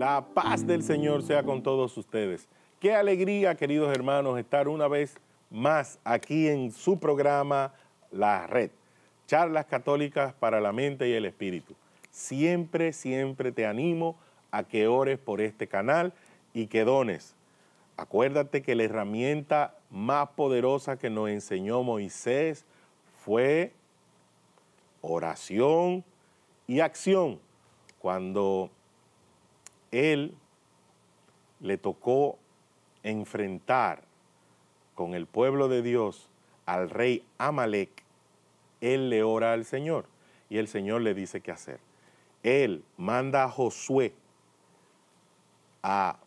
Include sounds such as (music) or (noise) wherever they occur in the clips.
La paz del Señor sea con todos ustedes. Qué alegría, queridos hermanos, estar una vez más aquí en su programa La Red. Charlas católicas para la mente y el espíritu. Siempre, siempre te animo a que ores por este canal y que dones. Acuérdate que la herramienta más poderosa que nos enseñó Moisés fue oración y acción. Cuando él le tocó enfrentar con el pueblo de Dios al rey Amalek, él le ora al Señor y el Señor le dice qué hacer. Él manda a Josué a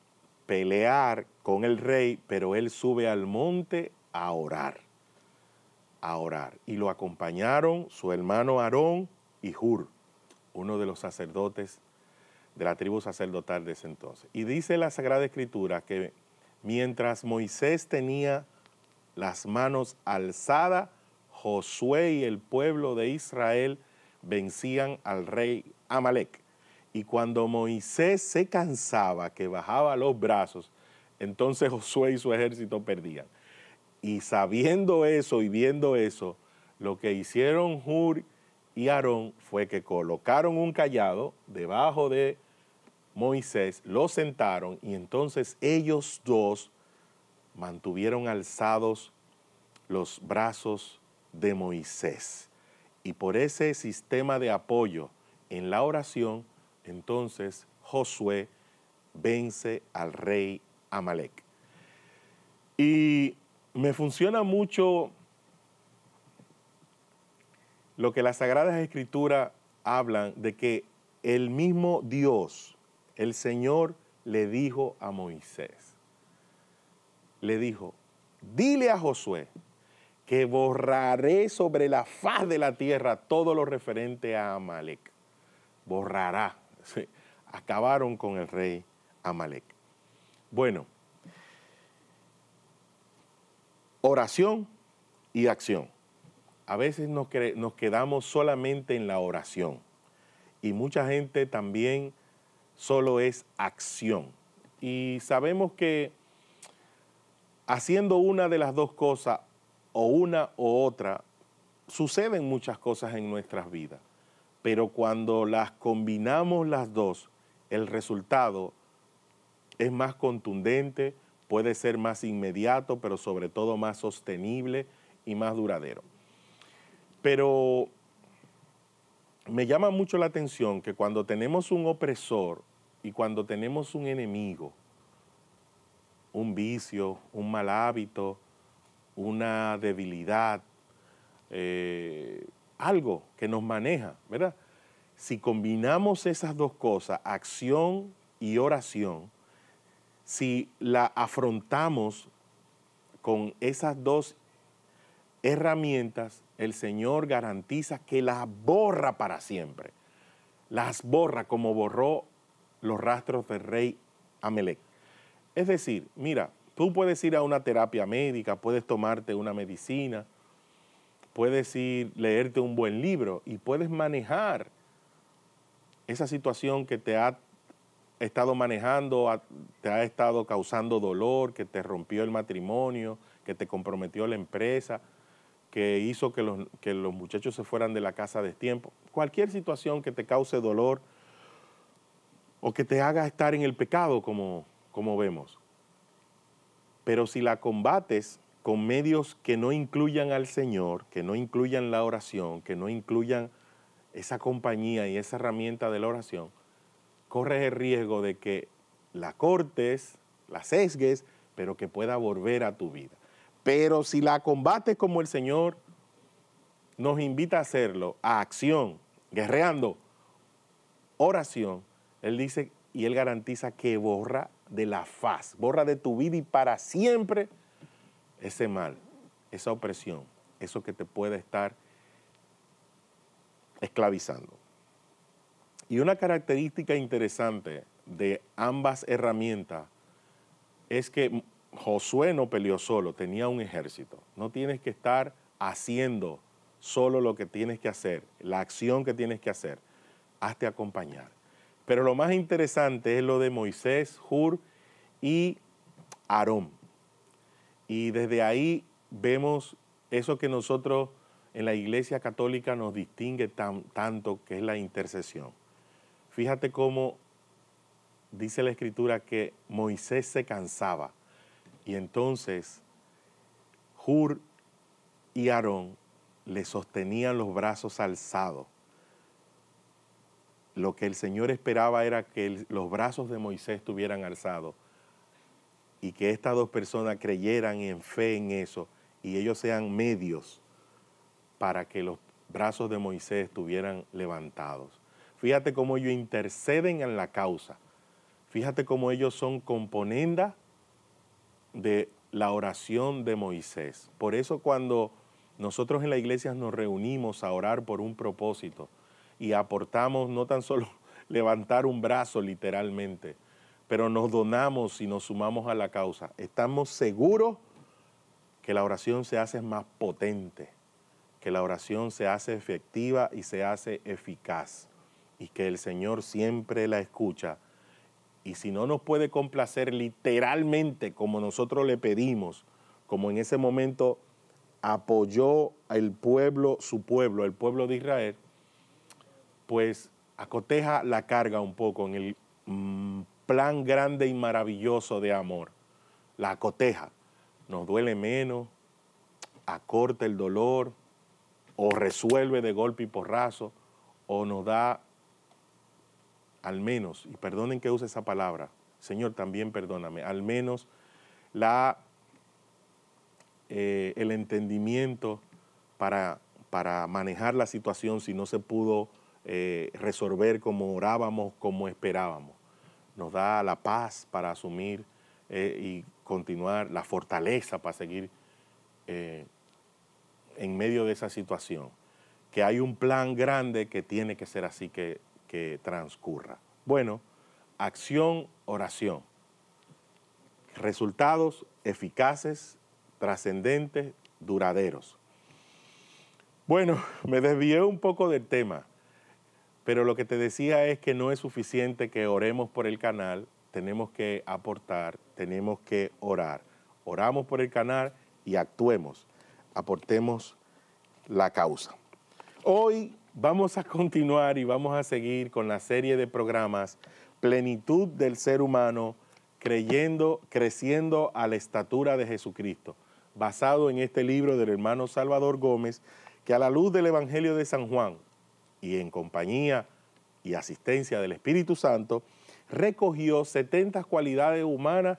pelear con el rey, pero él sube al monte a orar, a orar. Y lo acompañaron su hermano Aarón y Hur, uno de los sacerdotes de la tribu sacerdotal de ese entonces. Y dice la Sagrada Escritura que mientras Moisés tenía las manos alzadas, Josué y el pueblo de Israel vencían al rey Amalek. Y cuando Moisés se cansaba, que bajaba los brazos, entonces Josué y su ejército perdían. Y sabiendo eso y viendo eso, lo que hicieron Hur y Aarón fue que colocaron un callado debajo de Moisés, lo sentaron y entonces ellos dos mantuvieron alzados los brazos de Moisés. Y por ese sistema de apoyo en la oración, entonces Josué vence al rey Amalek. Y me funciona mucho lo que las Sagradas Escrituras hablan de que el mismo Dios, el Señor, le dijo a Moisés, le dijo, dile a Josué que borraré sobre la faz de la tierra todo lo referente a Amalek. Borrará. (laughs) Acabaron con el rey Amalek. Bueno, oración y acción a veces nos, quedamos solamente en la oración y mucha gente también solo es acción. Y sabemos que haciendo una de las dos cosas, o una o otra, suceden muchas cosas en nuestras vidas. Pero cuando las combinamos las dos, el resultado es más contundente, puede ser más inmediato, pero sobre todo más sostenible y más duradero. Pero me llama mucho la atención que cuando tenemos un opresor y cuando tenemos un enemigo, un vicio, un mal hábito, una debilidad, eh, algo que nos maneja, ¿verdad? Si combinamos esas dos cosas, acción y oración, si la afrontamos con esas dos herramientas el Señor garantiza que las borra para siempre. Las borra como borró los rastros del rey Amelec. Es decir, mira, tú puedes ir a una terapia médica, puedes tomarte una medicina, puedes ir leerte un buen libro y puedes manejar esa situación que te ha estado manejando, te ha estado causando dolor, que te rompió el matrimonio, que te comprometió la empresa, que hizo que los, muchachos se fueran de la casa de tiempo. Cualquier situación que te cause dolor o que te haga estar en el pecado, como, como vemos. Pero si la combates con medios que no incluyan al Señor, que no incluyan la oración, que no incluyan esa compañía y esa herramienta de la oración, corres el riesgo de que la cortes, la sesgues, pero que pueda volver a tu vida. Pero si la combates como el Señor nos invita a hacerlo, a acción, guerreando, oración, Él dice y Él garantiza que borra de la faz, borra de tu vida y para siempre ese mal, esa opresión, eso que te puede estar esclavizando. Y una característica interesante de ambas herramientas es que Josué no peleó solo, tenía un ejército. No tienes que estar haciendo solo lo que tienes que hacer, la acción que tienes que hacer. Hazte acompañar. Pero lo más interesante es lo de Moisés, Hur y Aarón. Y desde ahí vemos eso que nosotros en la Iglesia Católica nos distingue tanto, que es la intercesión. Fíjate cómo dice la Escritura que Moisés se cansaba y entonces Hur y Aarón le sostenían los brazos alzados. Lo que el Señor esperaba era que los brazos de Moisés estuvieran alzados y que estas dos personas creyeran en fe en eso y ellos sean medios para que los brazos de Moisés estuvieran levantados. Fíjate cómo ellos interceden en la causa. Fíjate cómo ellos son componenda de la oración de Moisés. Por eso cuando nosotros en la iglesia nos reunimos a orar por un propósito y aportamos no tan solo (laughs) levantar un brazo literalmente, pero nos donamos y nos sumamos a la causa. Estamos seguros que la oración se hace más potente, que la oración se hace efectiva y se hace eficaz y que el Señor siempre la escucha y si no nos puede complacer literalmente como nosotros le pedimos, como en ese momento apoyó el pueblo, su pueblo, el pueblo de Israel, pues acoteja la carga un poco en el mm, plan grande y maravilloso de amor. La acoteja. Nos duele menos, acorta el dolor, o resuelve de golpe y porrazo, o nos da al menos, y perdonen que use esa palabra, Señor, también perdóname, al menos la, eh, el entendimiento para, para manejar la situación si no se pudo eh, resolver como orábamos, como esperábamos. Nos da la paz para asumir eh, y continuar, la fortaleza para seguir en medio de esa situación. Que hay un plan grande que tiene que ser así, que transcurra. Bueno, acción, oración. Resultados eficaces, trascendentes, duraderos. Bueno, (laughs) me desvié un poco del tema, pero lo que te decía es que no es suficiente que oremos por el canal, tenemos que aportar, tenemos que orar. Oramos por el canal y actuemos, aportemos la causa. Hoy Vamos a continuar y vamos a seguir con la serie de programas Plenitud del Ser Humano, creyendo, creciendo a la estatura de Jesucristo, basado en este libro del hermano Salvador Gómez, que a la luz del Evangelio de San Juan y en compañía y asistencia del Espíritu Santo, recogió 70 cualidades humanas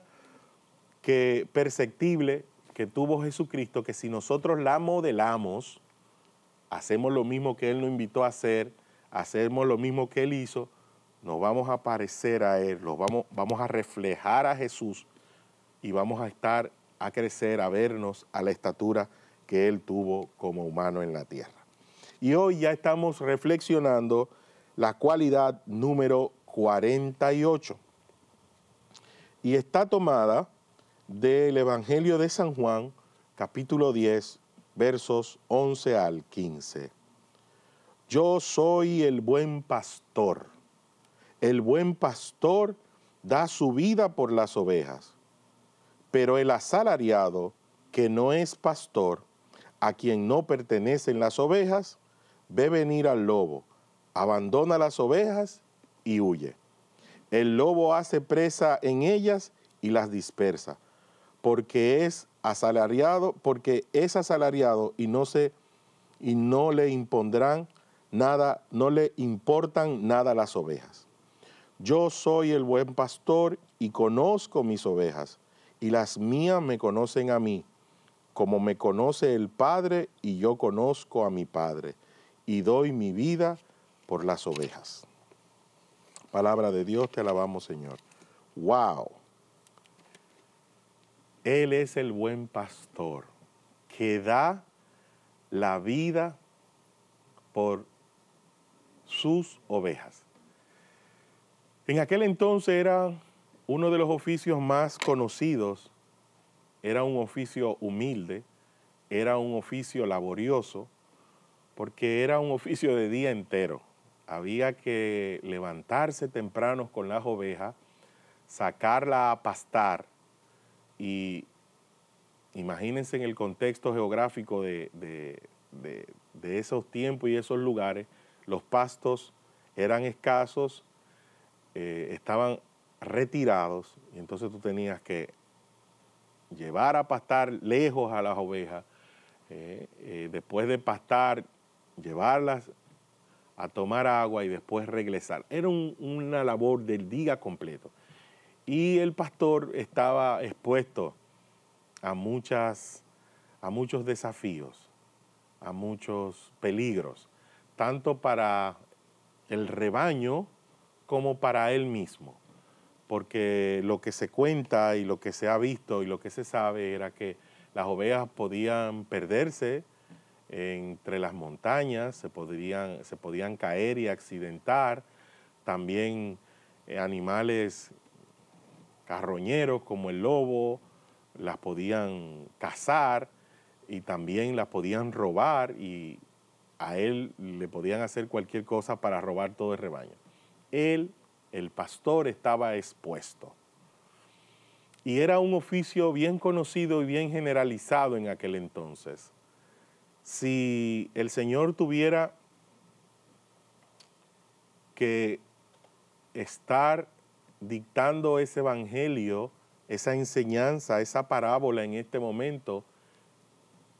que perceptible que tuvo Jesucristo, que si nosotros la modelamos, hacemos lo mismo que Él nos invitó a hacer, hacemos lo mismo que Él hizo, nos vamos a parecer a Él, los vamos, vamos a reflejar a Jesús y vamos a estar, a crecer, a vernos a la estatura que Él tuvo como humano en la tierra. Y hoy ya estamos reflexionando la cualidad número 48. Y está tomada del Evangelio de San Juan, capítulo 10, versos 11 al 15. Yo soy el buen pastor. El buen pastor da su vida por las ovejas, pero el asalariado que no es pastor, a quien no pertenecen las ovejas, ve venir al lobo, abandona las ovejas y huye. El lobo hace presa en ellas y las dispersa, porque es asalariado porque es asalariado y no se y no le impondrán nada, no le importan nada las ovejas. Yo soy el buen pastor y conozco mis ovejas, y las mías me conocen a mí, como me conoce el Padre y yo conozco a mi Padre, y doy mi vida por las ovejas. Palabra de Dios, te alabamos Señor. ¡Wow! Él es el buen pastor que da la vida por sus ovejas. En aquel entonces era uno de los oficios más conocidos, era un oficio humilde, era un oficio laborioso, porque era un oficio de día entero. Había que levantarse temprano con las ovejas, sacarla a pastar, y imagínense en el contexto geográfico de, esos tiempos y esos lugares, los pastos eran escasos, eh, estaban retirados, y entonces tú tenías que llevar a pastar lejos a las ovejas, eh, eh, después de pastar, llevarlas a tomar agua y después regresar. Era una labor del día completo. Y el pastor estaba expuesto a, muchas, a muchos desafíos, a muchos peligros, tanto para el rebaño como para él mismo. Porque lo que se cuenta y lo que se ha visto y lo que se sabe era que las ovejas podían perderse entre las montañas, se, se podían caer y accidentar. También eh, animales carroñeros como el lobo, las podían cazar y también las podían robar y a él le podían hacer cualquier cosa para robar todo el rebaño. Él, el pastor, estaba expuesto. Y era un oficio bien conocido y bien generalizado en aquel entonces. Si el Señor tuviera que estar dictando ese evangelio, esa enseñanza, esa parábola en este momento,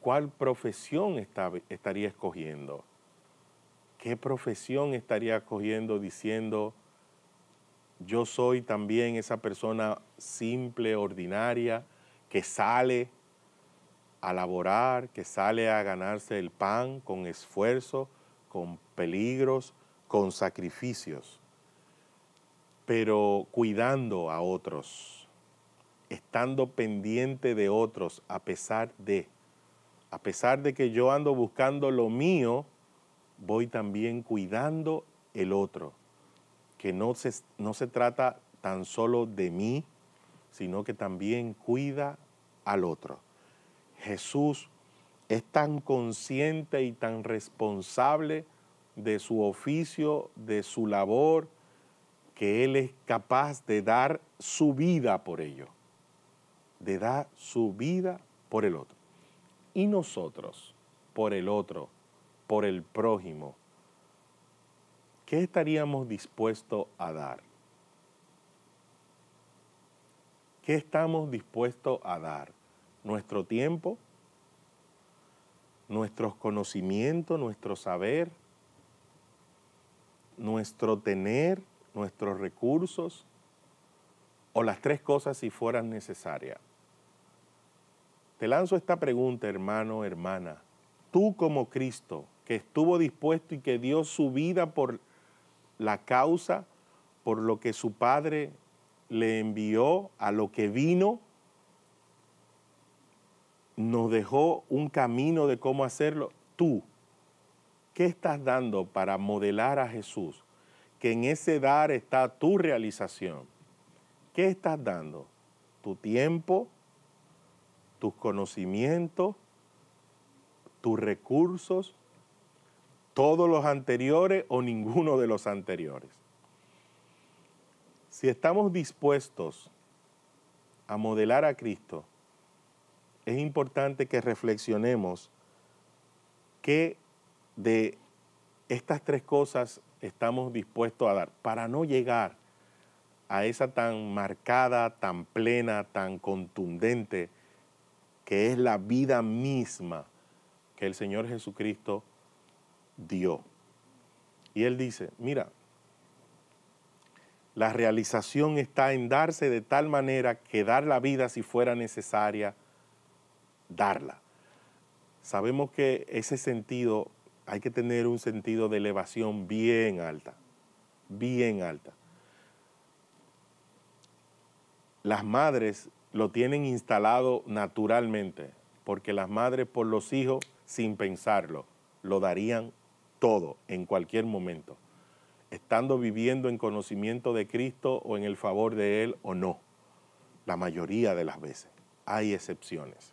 ¿cuál profesión estaría escogiendo? ¿Qué profesión estaría escogiendo diciendo, yo soy también esa persona simple, ordinaria, que sale a laborar, que sale a ganarse el pan con esfuerzo, con peligros, con sacrificios? pero cuidando a otros, estando pendiente de otros a pesar de, a pesar de que yo ando buscando lo mío, voy también cuidando el otro, que no se, no se trata tan solo de mí, sino que también cuida al otro. Jesús es tan consciente y tan responsable de su oficio, de su labor, que Él es capaz de dar su vida por ello, de dar su vida por el otro. Y nosotros, por el otro, por el prójimo, ¿qué estaríamos dispuestos a dar? ¿Qué estamos dispuestos a dar? ¿Nuestro tiempo? ¿Nuestros conocimientos? ¿Nuestro saber? ¿Nuestro tener? nuestros recursos o las tres cosas si fueran necesarias? Te lanzo esta pregunta, hermano, hermana. Tú como Cristo, que estuvo dispuesto y que dio su vida por la causa, por lo que su Padre le envió, a lo que vino, nos dejó un camino de cómo hacerlo. Tú, ¿qué estás dando para modelar a Jesús? que en ese dar está tu realización. ¿Qué estás dando? ¿Tu tiempo? ¿Tus conocimientos? ¿Tus recursos? ¿Todos los anteriores o ninguno de los anteriores? Si estamos dispuestos a modelar a Cristo, es importante que reflexionemos qué de estas tres cosas estamos dispuestos a dar para no llegar a esa tan marcada, tan plena, tan contundente, que es la vida misma que el Señor Jesucristo dio. Y Él dice, mira, la realización está en darse de tal manera que dar la vida si fuera necesaria, darla. Sabemos que ese sentido hay que tener un sentido de elevación bien alta, bien alta. Las madres lo tienen instalado naturalmente, porque las madres por los hijos, sin pensarlo, lo darían todo en cualquier momento, estando viviendo en conocimiento de Cristo o en el favor de Él o no, la mayoría de las veces. Hay excepciones.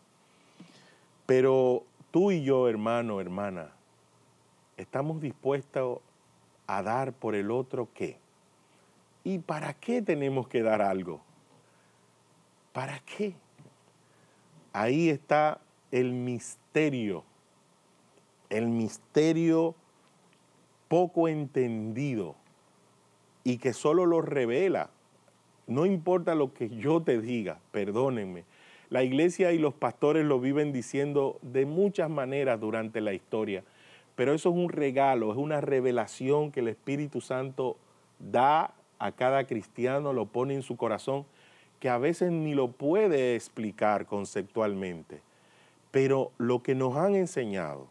Pero tú y yo, hermano, hermana, ¿Estamos dispuestos a dar por el otro qué? ¿Y para qué tenemos que dar algo? ¿Para qué? Ahí está el misterio, el misterio poco entendido y que solo lo revela. No importa lo que yo te diga, perdónenme. La iglesia y los pastores lo viven diciendo de muchas maneras durante la historia, pero eso es un regalo, es una revelación que el Espíritu Santo da a cada cristiano, lo pone en su corazón, que a veces ni lo puede explicar conceptualmente. Pero lo que nos han enseñado,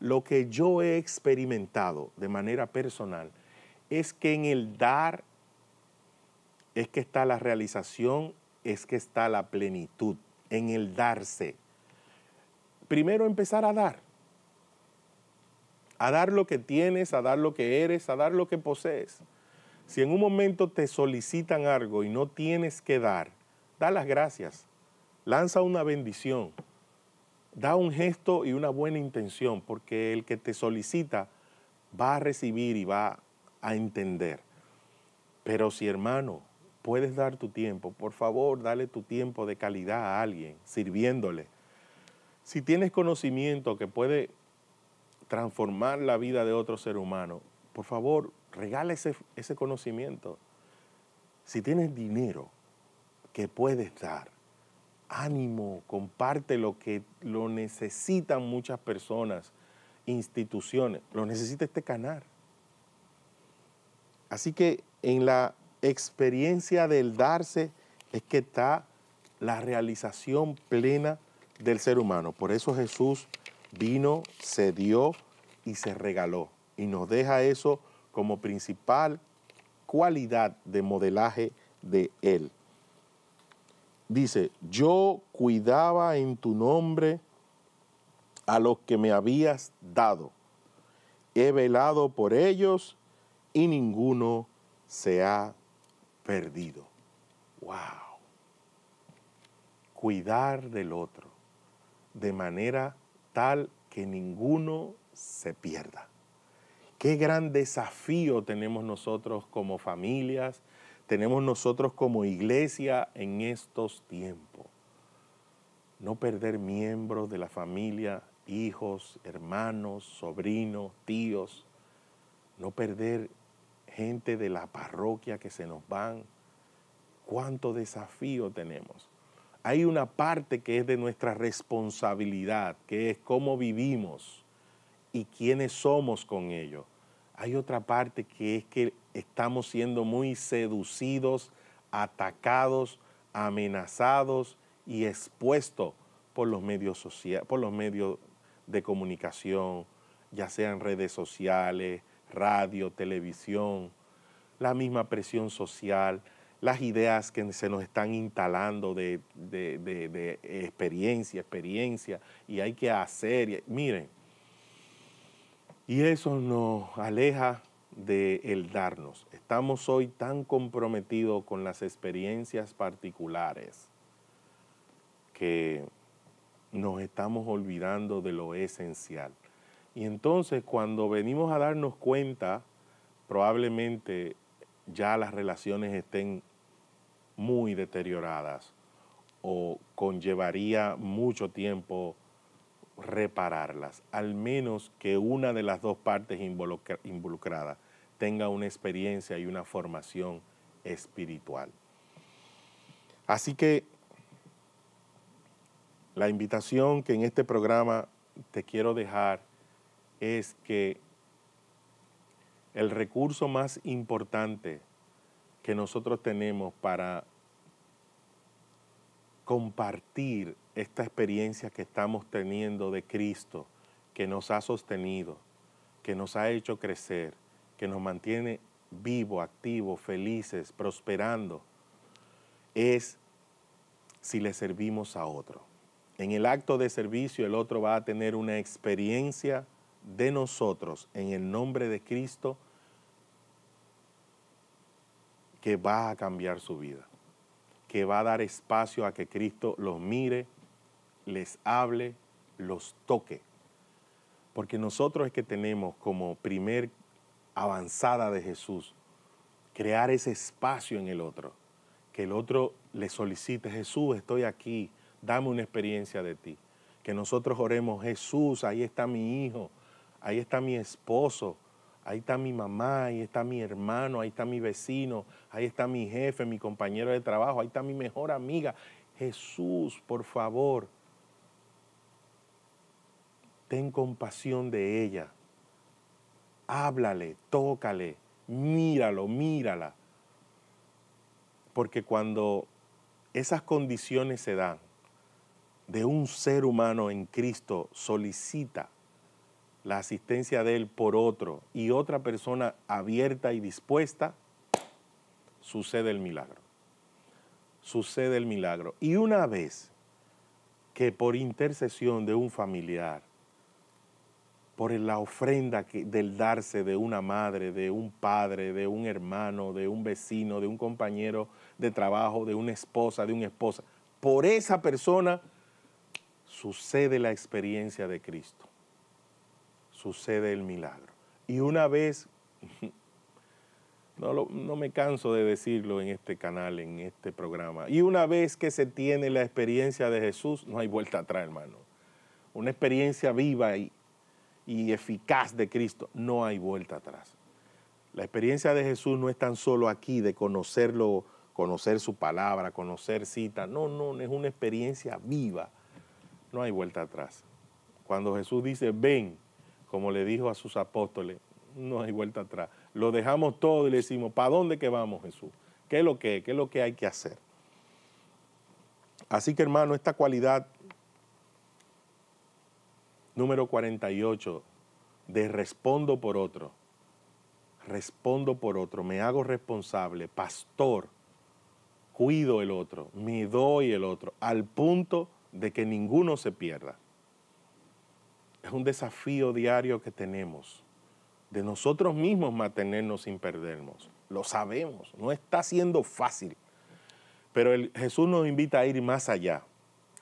lo que yo he experimentado de manera personal, es que en el dar es que está la realización, es que está la plenitud, en el darse. Primero empezar a dar a dar lo que tienes, a dar lo que eres, a dar lo que posees. Si en un momento te solicitan algo y no tienes que dar, da las gracias, lanza una bendición, da un gesto y una buena intención, porque el que te solicita va a recibir y va a entender. Pero si hermano, puedes dar tu tiempo, por favor, dale tu tiempo de calidad a alguien, sirviéndole. Si tienes conocimiento que puede transformar la vida de otro ser humano, por favor, regala ese, ese conocimiento. Si tienes dinero que puedes dar, ánimo, comparte lo que lo necesitan muchas personas, instituciones, lo necesita este canal. Así que en la experiencia del darse es que está la realización plena del ser humano. Por eso Jesús vino, se dio y se regaló. Y nos deja eso como principal cualidad de modelaje de Él. Dice, yo cuidaba en tu nombre a los que me habías dado. He velado por ellos y ninguno se ha perdido. ¡Wow! Cuidar del otro de manera tal que ninguno se pierda. Qué gran desafío tenemos nosotros como familias, tenemos nosotros como iglesia en estos tiempos. No perder miembros de la familia, hijos, hermanos, sobrinos, tíos. No perder gente de la parroquia que se nos van. Cuánto desafío tenemos hay una parte que es de nuestra responsabilidad, que es cómo vivimos y quiénes somos con ello. Hay otra parte que es que estamos siendo muy seducidos, atacados, amenazados y expuestos por los medios sociales, por los medios de comunicación, ya sean redes sociales, radio, televisión, la misma presión social, las ideas que se nos están instalando de, experiencia, experiencia, y hay que hacer. miren, y eso nos aleja de el darnos. Estamos hoy tan comprometidos con las experiencias particulares que nos estamos olvidando de lo esencial. Y entonces cuando venimos a darnos cuenta, probablemente ya las relaciones estén muy deterioradas o conllevaría mucho tiempo repararlas, al menos que una de las dos partes involucradas tenga una experiencia y una formación espiritual. Así que la invitación que en este programa te quiero dejar es que el recurso más importante que nosotros tenemos para compartir esta experiencia que estamos teniendo de Cristo, que nos ha sostenido, que nos ha hecho crecer, que nos mantiene vivo, activo, felices, prosperando, es si le servimos a otro. En el acto de servicio el otro va a tener una experiencia de nosotros en el nombre de Cristo que va a cambiar su vida, que va a dar espacio a que Cristo los mire, les hable, los toque. Porque nosotros es que tenemos como primer avanzada de Jesús crear ese espacio en el otro, que el otro le solicite, Jesús, estoy aquí, dame una experiencia de ti. Que nosotros oremos, Jesús, ahí está mi hijo, ahí está mi esposo, ahí está mi mamá, ahí está mi hermano, ahí está mi vecino, ahí está mi jefe, mi compañero de trabajo, ahí está mi mejor amiga. Jesús, por favor, ten compasión de ella. Háblale, tócale, míralo, mírala. Porque cuando esas condiciones se dan, de un ser humano en Cristo solicita la asistencia de él por otro y otra persona abierta y dispuesta, sucede el milagro. Sucede el milagro. Y una vez que por intercesión de un familiar, por la ofrenda del darse de una madre, de un padre, de un hermano, de un vecino, de un compañero de trabajo, de una esposa, de una esposa, por esa persona sucede la experiencia de Cristo sucede el milagro. Y una vez, (laughs) no, no, me canso de decirlo en este canal, en este programa, y una vez que se tiene la experiencia de Jesús, no hay vuelta atrás, hermano. Una experiencia viva y, y eficaz de Cristo, no hay vuelta atrás. La experiencia de Jesús no es tan solo aquí de conocerlo, conocer su palabra, conocer cita. No, no, es una experiencia viva. No hay vuelta atrás. Cuando Jesús dice, ven, como le dijo a sus apóstoles, no hay vuelta atrás. Lo dejamos todo y le decimos, ¿para dónde que vamos, Jesús? ¿Qué es lo que ¿Qué es lo que hay que hacer? Así que, hermano, esta cualidad número 48 de respondo por otro, respondo por otro, me hago responsable, pastor, cuido el otro, me doy el otro, al punto de que ninguno se pierda es un desafío diario que tenemos, de nosotros mismos mantenernos sin perdernos. Lo sabemos, no está siendo fácil. Pero Jesús nos invita a ir más allá,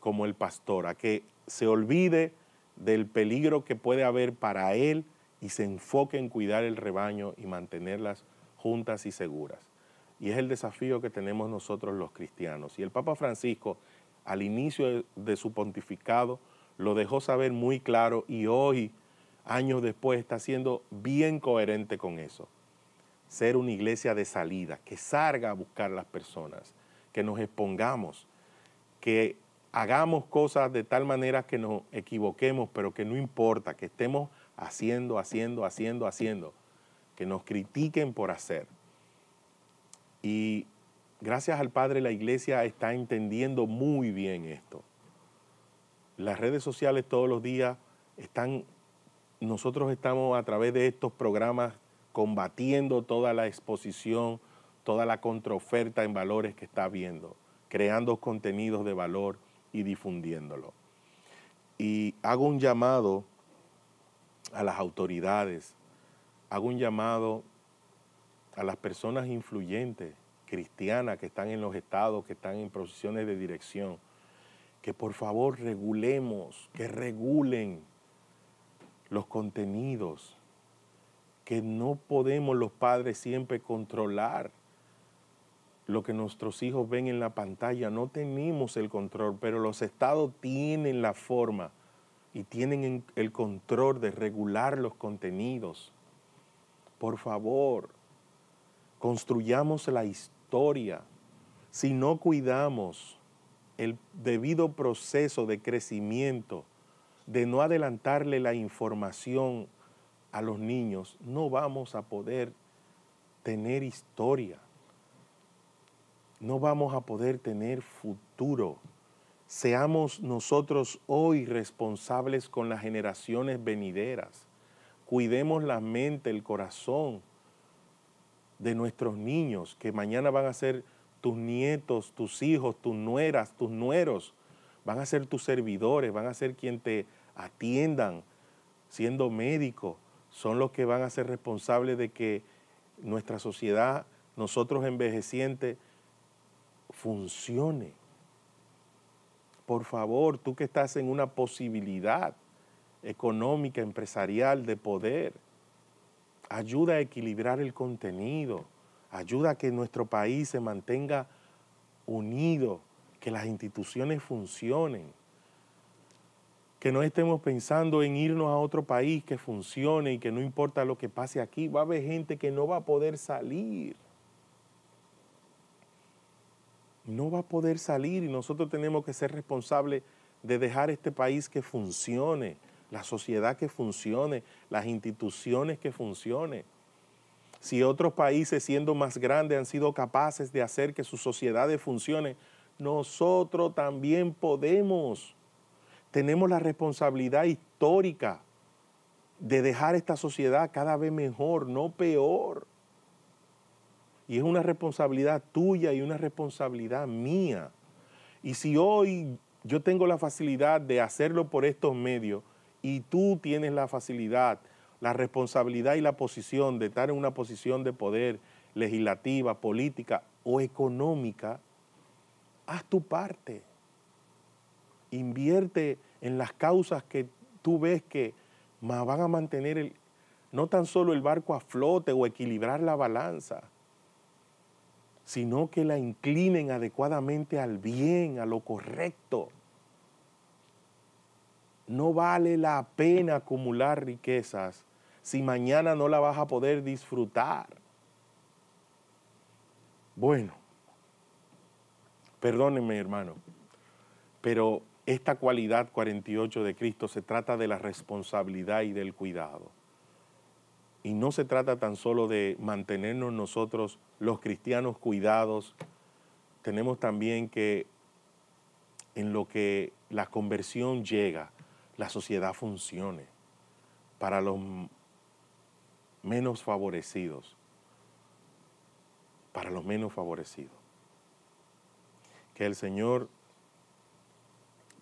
como el pastor, a que se olvide del peligro que puede haber para él y se enfoque en cuidar el rebaño y mantenerlas juntas y seguras. Y es el desafío que tenemos nosotros los cristianos. Y el Papa Francisco, al inicio de su pontificado, lo dejó saber muy claro y hoy, años después, está siendo bien coherente con eso. Ser una iglesia de salida, que salga a buscar las personas, que nos expongamos, que hagamos cosas de tal manera que nos equivoquemos, pero que no importa, que estemos haciendo, haciendo, haciendo, haciendo, que nos critiquen por hacer. Y gracias al Padre la iglesia está entendiendo muy bien esto. Las redes sociales todos los días están, nosotros estamos a través de estos programas combatiendo toda la exposición, toda la contraoferta en valores que está habiendo, creando contenidos de valor y difundiéndolo. Y hago un llamado a las autoridades, hago un llamado a las personas influyentes, cristianas, que están en los estados, que están en posiciones de dirección, que por favor regulemos, que regulen los contenidos, que no podemos los padres siempre controlar lo que nuestros hijos ven en la pantalla. No tenemos el control, pero los estados tienen la forma y tienen el control de regular los contenidos. Por favor, construyamos la historia. Si no cuidamos el debido proceso de crecimiento, de no adelantarle la información a los niños, no vamos a poder tener historia, no vamos a poder tener futuro. Seamos nosotros hoy responsables con las generaciones venideras. Cuidemos la mente, el corazón de nuestros niños que mañana van a ser tus nietos, tus hijos, tus nueras, tus nueros, van a ser tus servidores, van a ser quien te atiendan, siendo médico, son los que van a ser responsables de que nuestra sociedad, nosotros envejecientes, funcione. Por favor, tú que estás en una posibilidad económica, empresarial, de poder, ayuda a equilibrar el contenido. Ayuda a que nuestro país se mantenga unido, que las instituciones funcionen, que no estemos pensando en irnos a otro país que funcione y que no importa lo que pase aquí, va a haber gente que no va a poder salir. No va a poder salir y nosotros tenemos que ser responsables de dejar este país que funcione, la sociedad que funcione, las instituciones que funcionen. Si otros países, siendo más grandes, han sido capaces de hacer que sus sociedades funcionen, nosotros también podemos. Tenemos la responsabilidad histórica de dejar esta sociedad cada vez mejor, no peor. Y es una responsabilidad tuya y una responsabilidad mía. Y si hoy yo tengo la facilidad de hacerlo por estos medios y tú tienes la facilidad la responsabilidad y la posición de estar en una posición de poder legislativa, política o económica, haz tu parte. Invierte en las causas que tú ves que más van a mantener no tan solo el barco a flote o equilibrar la balanza, sino que la inclinen adecuadamente al bien, a lo correcto. No vale la pena acumular riquezas si mañana no la vas a poder disfrutar? Bueno, perdónenme hermano, pero esta cualidad 48 de Cristo se trata de la responsabilidad y del cuidado. Y no se trata tan solo de mantenernos nosotros los cristianos cuidados, tenemos también que en lo que la conversión llega, la sociedad funcione para los menos favorecidos, para los menos favorecidos. Que el Señor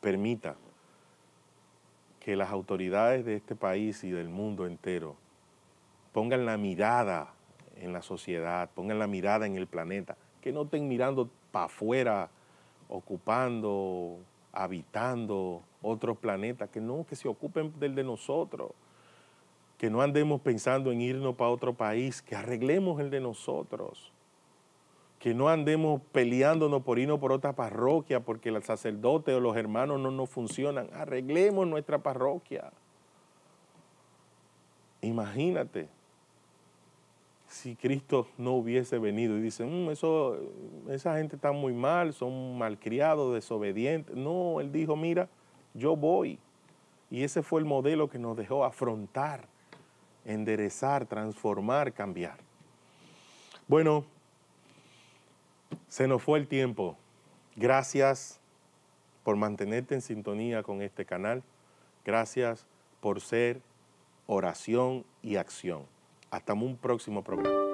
permita que las autoridades de este país y del mundo entero pongan la mirada en la sociedad, pongan la mirada en el planeta, que no estén mirando para afuera, ocupando, habitando otros planetas, que no, que se ocupen del de nosotros que no andemos pensando en irnos para otro país, que arreglemos el de nosotros, que no andemos peleándonos por irnos por otra parroquia porque el sacerdote o los hermanos no nos funcionan, arreglemos nuestra parroquia. Imagínate si Cristo no hubiese venido y dice, mm, eso, esa gente está muy mal, son malcriados, desobedientes. No, él dijo, mira, yo voy. Y ese fue el modelo que nos dejó afrontar enderezar, transformar, cambiar. Bueno, se nos fue el tiempo. Gracias por mantenerte en sintonía con este canal. Gracias por ser oración y acción. Hasta un próximo programa.